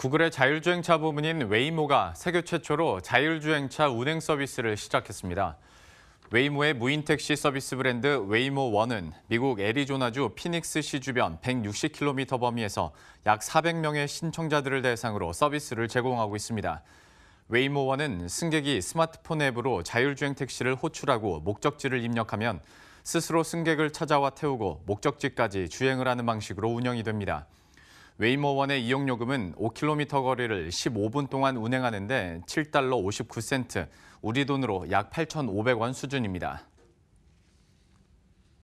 구글의 자율주행차 부문인 웨이모가 세계 최초로 자율주행차 운행 서비스를 시작했습니다. 웨이모의 무인 택시 서비스 브랜드 웨이모 원은 미국 애리조나주 피닉스시 주변 160km 범위에서 약 400명의 신청자들을 대상으로 서비스를 제공하고 있습니다. 웨이모 원은 승객이 스마트폰 앱으로 자율주행 택시를 호출하고 목적지를 입력하면 스스로 승객을 찾아와 태우고 목적지까지 주행을 하는 방식으로 운영이 됩니다. 웨이모원의 이용요금은 5km 거리를 15분 동안 운행하는데 7달러 59센트, 우리 돈으로 약 8,500원 수준입니다.